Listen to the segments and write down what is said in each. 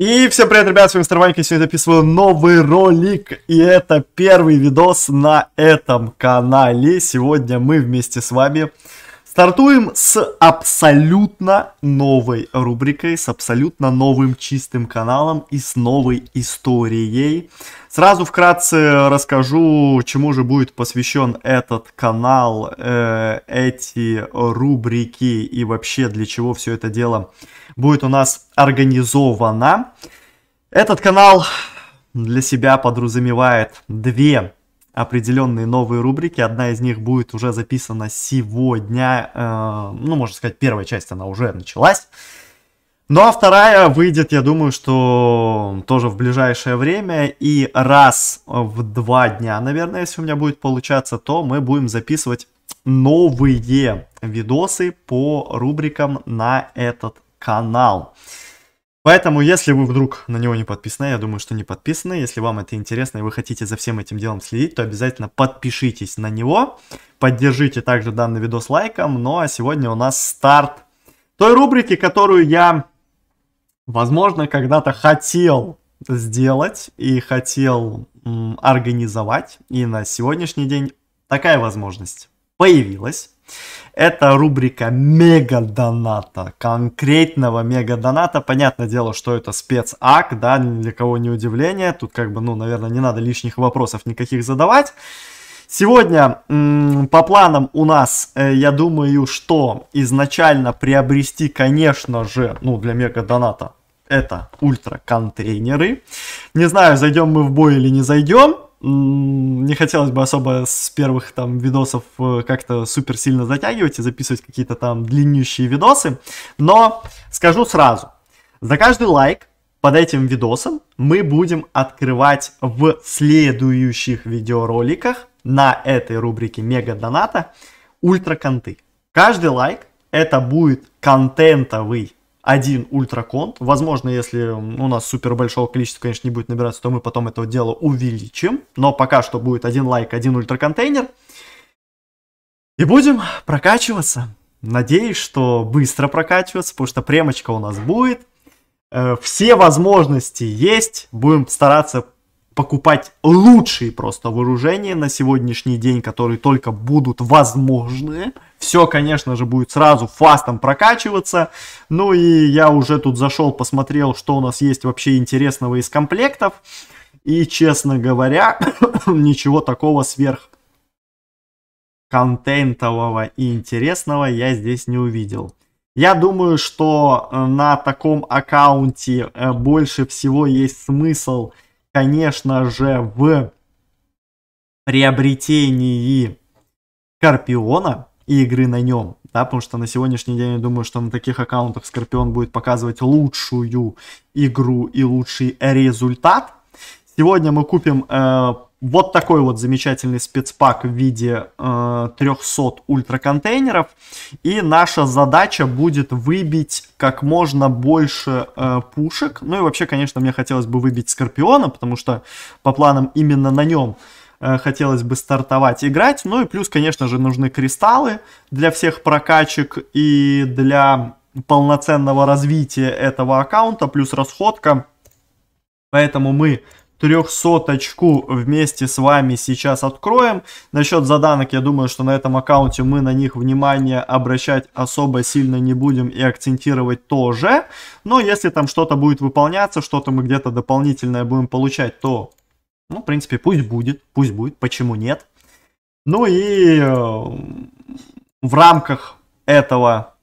И всем привет, ребят, с вами Мистер сегодня записываю новый ролик, и это первый видос на этом канале. Сегодня мы вместе с вами стартуем с абсолютно новой рубрикой, с абсолютно новым чистым каналом и с новой историей. Сразу вкратце расскажу, чему же будет посвящен этот канал, э, эти рубрики и вообще для чего все это дело будет у нас организована. Этот канал для себя подразумевает две определенные новые рубрики. Одна из них будет уже записана сегодня. Э, ну, можно сказать, первая часть, она уже началась. Ну а вторая выйдет, я думаю, что тоже в ближайшее время. И раз в два дня, наверное, если у меня будет получаться, то мы будем записывать новые видосы по рубрикам на этот канал. Поэтому, если вы вдруг на него не подписаны, я думаю, что не подписаны, если вам это интересно и вы хотите за всем этим делом следить, то обязательно подпишитесь на него, поддержите также данный видос лайком. Ну а сегодня у нас старт той рубрики, которую я, возможно, когда-то хотел сделать и хотел м, организовать. И на сегодняшний день такая возможность появилась. Это рубрика мега-доната, конкретного мега-доната. Понятное дело, что это спецак, да, ни для кого не удивление. Тут как бы, ну, наверное, не надо лишних вопросов никаких задавать. Сегодня по планам у нас, э, я думаю, что изначально приобрести, конечно же, ну, для мега-доната это ультра-контейнеры. Не знаю, зайдем мы в бой или не зайдем не хотелось бы особо с первых там видосов э, как-то супер сильно затягивать и записывать какие-то там длиннющие видосы, но скажу сразу, за каждый лайк под этим видосом мы будем открывать в следующих видеороликах на этой рубрике Мега Доната ультраконты. Каждый лайк это будет контентовый один ультраконт. Возможно, если у нас супер большого количества, конечно, не будет набираться, то мы потом этого дела увеличим. Но пока что будет один лайк, один ультраконтейнер. И будем прокачиваться. Надеюсь, что быстро прокачиваться, потому что премочка у нас будет. Э, все возможности есть. Будем стараться покупать лучшие просто вооружения на сегодняшний день, которые только будут возможны. Все, конечно же, будет сразу фастом прокачиваться. Ну и я уже тут зашел, посмотрел, что у нас есть вообще интересного из комплектов. И, честно говоря, ничего такого сверх контентового и интересного я здесь не увидел. Я думаю, что э, на таком аккаунте э, больше всего есть смысл конечно же, в приобретении Скорпиона и игры на нем, да, потому что на сегодняшний день я думаю, что на таких аккаунтах Скорпион будет показывать лучшую игру и лучший результат. Сегодня мы купим э, вот такой вот замечательный спецпак в виде э, 300 ультраконтейнеров. И наша задача будет выбить как можно больше э, пушек. Ну и вообще, конечно, мне хотелось бы выбить Скорпиона, потому что по планам именно на нем э, хотелось бы стартовать играть. Ну и плюс, конечно же, нужны кристаллы для всех прокачек и для полноценного развития этого аккаунта, плюс расходка. Поэтому мы трехсоточку вместе с вами сейчас откроем. Насчет заданок, я думаю, что на этом аккаунте мы на них внимание обращать особо сильно не будем и акцентировать тоже. Но если там что-то будет выполняться, что-то мы где-то дополнительное будем получать, то, ну, в принципе, пусть будет, пусть будет, почему нет. Ну и э, в рамках этого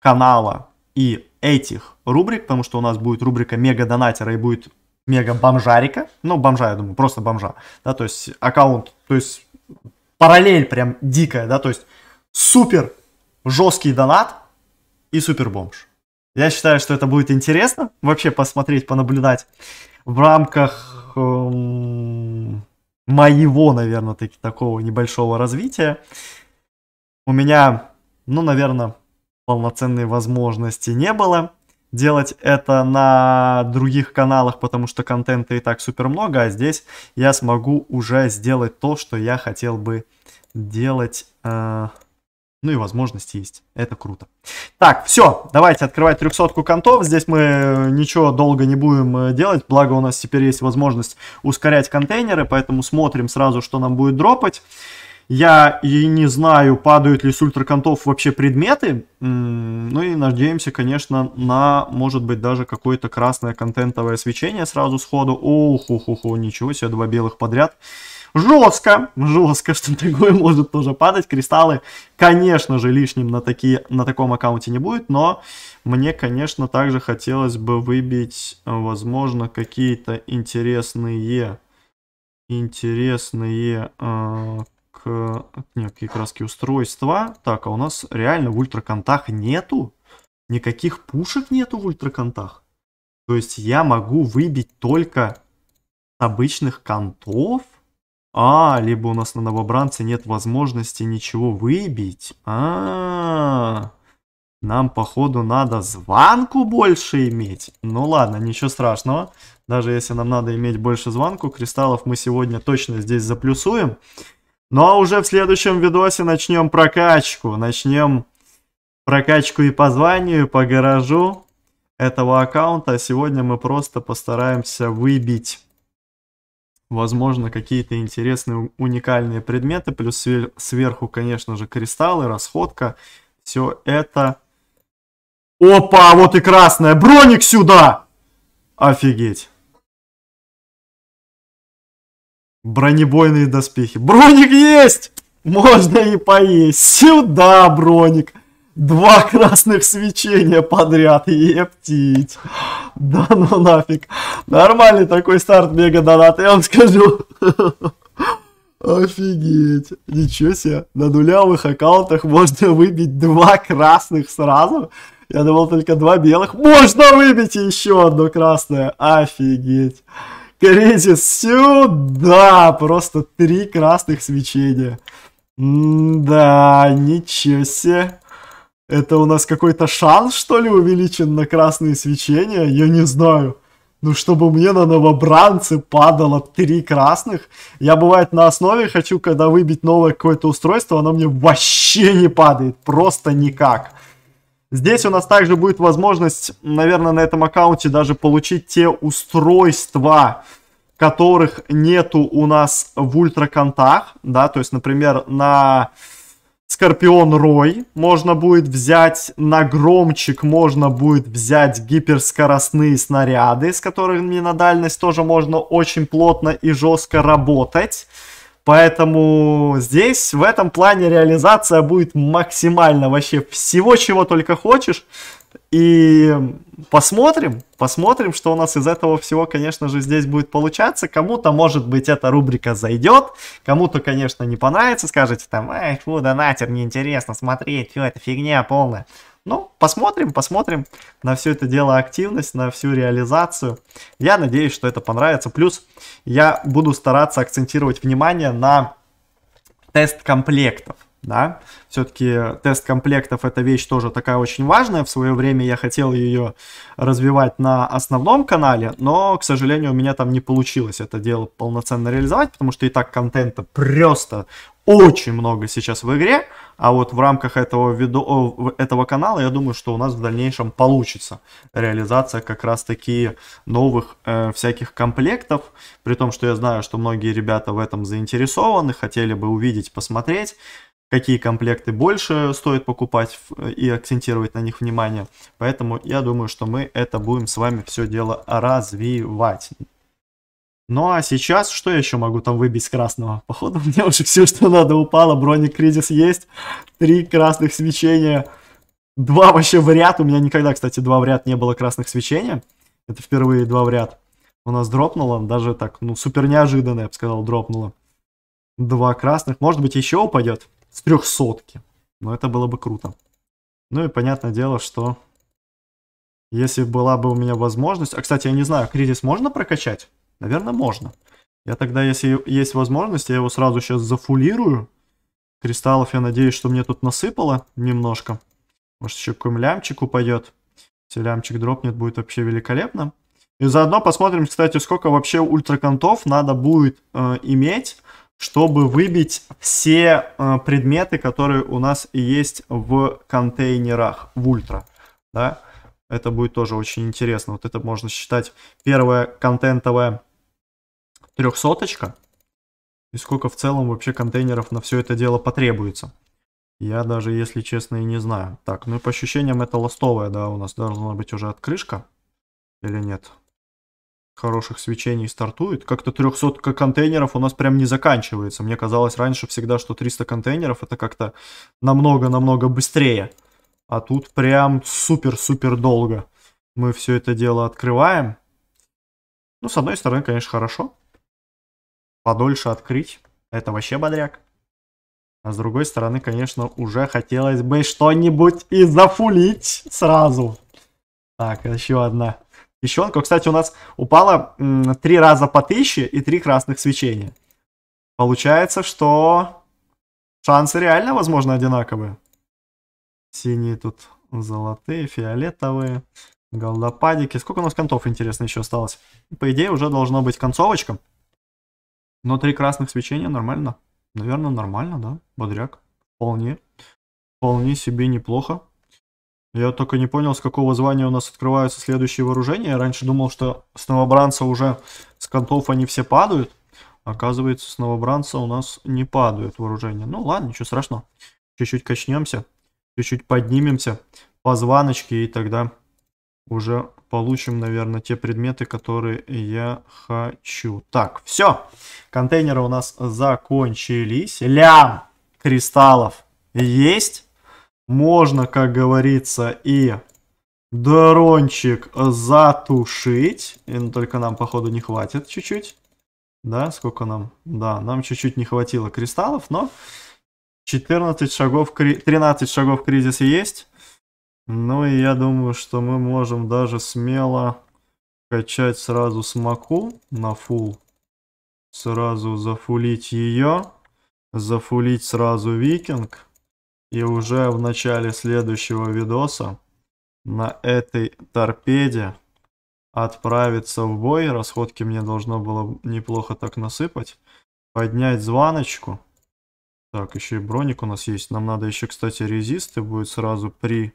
канала и этих рубрик, потому что у нас будет рубрика мега донатера и будет мега бомжарика, ну бомжа, я думаю, просто бомжа, да, то есть аккаунт, то есть параллель прям дикая, да, то есть супер жесткий донат и супер бомж. Я считаю, что это будет интересно вообще посмотреть, понаблюдать в рамках эм, моего, наверное, таки, такого небольшого развития. У меня, ну, наверное, полноценной возможности не было делать это на других каналах, потому что контента и так супер много, а здесь я смогу уже сделать то, что я хотел бы делать. Э, ну и возможности есть. Это круто. Так, все, давайте открывать трехсотку контов. Здесь мы э, ничего долго не будем э, делать, благо у нас теперь есть возможность ускорять контейнеры, поэтому смотрим сразу, что нам будет дропать. Я и не знаю, падают ли с ультраконтов вообще предметы. Ну и надеемся, конечно, на, может быть, даже какое-то красное контентовое свечение сразу сходу. Ох, ох, ох, ничего себе, два белых подряд. Жестко, жестко, что такое может тоже падать. Кристаллы, конечно же, лишним на, такие, на таком аккаунте не будет, но мне, конечно, также хотелось бы выбить, возможно, какие-то интересные интересные э, Э, некие краски устройства. Так, а у нас реально в ультраконтах нету? Никаких пушек нету в ультраконтах? То есть я могу выбить только с обычных контов? А, либо у нас на новобранце нет возможности ничего выбить. А, -а, -а. нам походу надо званку больше иметь. Ну ладно, ничего страшного. Даже если нам надо иметь больше званку, кристаллов мы сегодня точно здесь заплюсуем. Ну а уже в следующем видосе начнем прокачку. Начнем прокачку и по званию, по гаражу этого аккаунта. Сегодня мы просто постараемся выбить, возможно, какие-то интересные, уникальные предметы. Плюс сверху, конечно же, кристаллы, расходка. Все это... Опа, вот и красная. Броник сюда! Офигеть. Бронебойные доспехи. Броник есть! Можно и поесть. Сюда, броник. Два красных свечения подряд. Ептить. Да ну нафиг. Нормальный такой старт мега донат, я вам скажу. Офигеть. Ничего себе. На нулевых аккаунтах можно выбить два красных сразу. Я думал только два белых. Можно выбить еще одно красное. Офигеть. Скорее сюда! Просто три красных свечения. да, ничего себе. Это у нас какой-то шанс, что ли, увеличен на красные свечения? Я не знаю. Ну, чтобы мне на новобранцы падало три красных. Я, бывает, на основе хочу, когда выбить новое какое-то устройство, оно мне вообще не падает. Просто никак. Здесь у нас также будет возможность, наверное, на этом аккаунте даже получить те устройства, которых нету у нас в ультраконтах, да, то есть, например, на Скорпион Рой можно будет взять, на Громчик можно будет взять гиперскоростные снаряды, с которыми на дальность тоже можно очень плотно и жестко работать. Поэтому здесь в этом плане реализация будет максимально вообще всего, чего только хочешь. И посмотрим, посмотрим, что у нас из этого всего, конечно же, здесь будет получаться. Кому-то, может быть, эта рубрика зайдет, кому-то, конечно, не понравится, скажете там, эх, фу, да нахер, неинтересно смотреть, все это фигня полная. Ну, посмотрим, посмотрим на все это дело активность, на всю реализацию. Я надеюсь, что это понравится. Плюс я буду стараться акцентировать внимание на тест комплектов. Да, все-таки тест комплектов это вещь тоже такая очень важная. В свое время я хотел ее развивать на основном канале, но, к сожалению, у меня там не получилось это дело полноценно реализовать, потому что и так контента просто очень много сейчас в игре. А вот в рамках этого, видо... этого канала, я думаю, что у нас в дальнейшем получится реализация как раз таки новых э, всяких комплектов. При том, что я знаю, что многие ребята в этом заинтересованы, хотели бы увидеть, посмотреть какие комплекты больше стоит покупать и акцентировать на них внимание. Поэтому я думаю, что мы это будем с вами все дело развивать. Ну а сейчас, что я еще могу там выбить с красного? Походу, мне уже все, что надо, упало. Броник кризис есть. Три красных свечения. Два вообще в ряд. У меня никогда, кстати, два в ряд не было красных свечения. Это впервые два в ряд. У нас дропнуло. Даже так, ну, супер неожиданно, я бы сказал, дропнуло. Два красных. Может быть, еще упадет с трехсотки. Но это было бы круто. Ну и понятное дело, что если была бы у меня возможность... А, кстати, я не знаю, кризис можно прокачать? Наверное, можно. Я тогда, если есть возможность, я его сразу сейчас зафулирую. Кристаллов, я надеюсь, что мне тут насыпало немножко. Может, еще какой-нибудь лямчик упадет. Если лямчик дропнет, будет вообще великолепно. И заодно посмотрим, кстати, сколько вообще ультраконтов надо будет э, иметь, чтобы выбить все э, предметы, которые у нас есть в контейнерах в ультра. Да? Это будет тоже очень интересно. Вот это можно считать первое контентовое трехсоточка. И сколько в целом вообще контейнеров на все это дело потребуется. Я даже, если честно, и не знаю. Так, ну и по ощущениям это ластовая, да, у нас должна быть уже открышка. Или нет? Хороших свечений стартует. Как-то 300 контейнеров у нас прям не заканчивается. Мне казалось раньше всегда, что 300 контейнеров это как-то намного-намного быстрее. А тут прям супер-супер долго мы все это дело открываем. Ну, с одной стороны, конечно, хорошо подольше открыть. Это вообще бодряк. А с другой стороны, конечно, уже хотелось бы что-нибудь и зафулить сразу. Так, еще одна песченка. Кстати, у нас упало три раза по тысяче и три красных свечения. Получается, что шансы реально, возможно, одинаковые. Синие тут золотые, фиолетовые, голдопадики. Сколько у нас контов, интересно, еще осталось? По идее, уже должно быть концовочка. Но три красных свечения нормально. Наверное, нормально, да? Бодряк. Вполне. Вполне себе неплохо. Я только не понял, с какого звания у нас открываются следующие вооружения. Я раньше думал, что с новобранца уже с контов они все падают. Оказывается, с новобранца у нас не падают вооружения. Ну ладно, ничего страшного. Чуть-чуть качнемся, чуть-чуть поднимемся позваночки и тогда уже получим, наверное, те предметы, которые я хочу. Так, все. Контейнеры у нас закончились. Лям кристаллов есть. Можно, как говорится, и дрончик затушить. Но ну, только нам, походу, не хватит чуть-чуть. Да, сколько нам? Да, нам чуть-чуть не хватило кристаллов, но 14 шагов, 13 шагов кризиса есть. Ну и я думаю, что мы можем даже смело качать сразу смоку на фул. Сразу зафулить ее. Зафулить сразу викинг. И уже в начале следующего видоса на этой торпеде отправиться в бой. Расходки мне должно было неплохо так насыпать. Поднять звоночку. Так, еще и броник у нас есть. Нам надо еще, кстати, резисты будет сразу при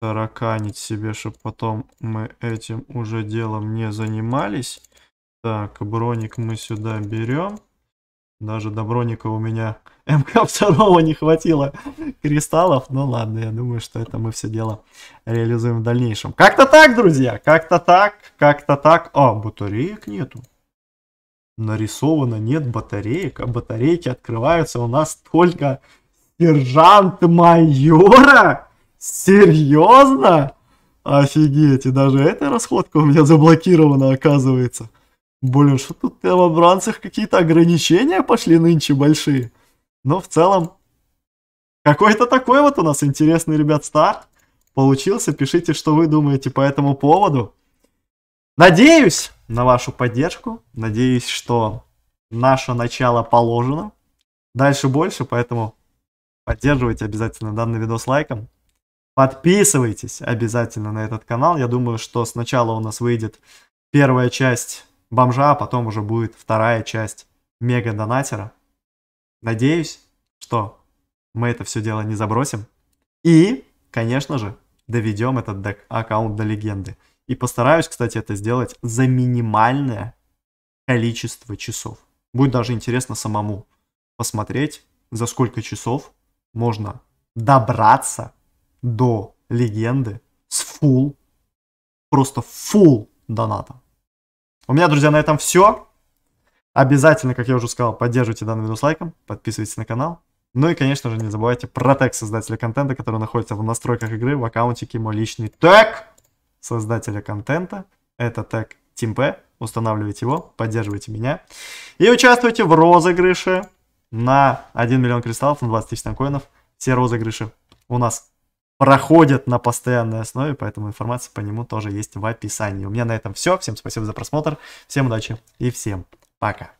тараканить себе, чтобы потом мы этим уже делом не занимались. Так, броник мы сюда берем. Даже до броника у меня МК второго не хватило кристаллов. Ну ладно, я думаю, что это мы все дело реализуем в дальнейшем. Как-то так, друзья, как-то так, как-то так. А, батареек нету. Нарисовано нет батареек, а батарейки открываются у нас только сержант майора. Серьезно? Офигеть, и даже эта расходка у меня заблокирована, оказывается. Блин, что тут в новобранцах какие-то ограничения пошли нынче большие. Но в целом, какой-то такой вот у нас интересный, ребят, старт получился. Пишите, что вы думаете по этому поводу. Надеюсь на вашу поддержку. Надеюсь, что наше начало положено. Дальше больше, поэтому поддерживайте обязательно данный видос лайком. Подписывайтесь обязательно на этот канал. Я думаю, что сначала у нас выйдет первая часть бомжа, а потом уже будет вторая часть мега донатера. Надеюсь, что мы это все дело не забросим. И, конечно же, доведем этот аккаунт до легенды. И постараюсь, кстати, это сделать за минимальное количество часов. Будет даже интересно самому посмотреть, за сколько часов можно добраться до легенды с full, просто full доната. У меня, друзья, на этом все. Обязательно, как я уже сказал, поддерживайте данный видос лайком, подписывайтесь на канал. Ну и, конечно же, не забывайте про тег создателя контента, который находится в настройках игры, в аккаунтике мой личный тег создателя контента. Это тег TeamP. Устанавливайте его, поддерживайте меня. И участвуйте в розыгрыше на 1 миллион кристаллов, на 20 тысяч танкоинов. Все розыгрыши у нас проходят на постоянной основе, поэтому информация по нему тоже есть в описании. У меня на этом все. Всем спасибо за просмотр, всем удачи и всем пока.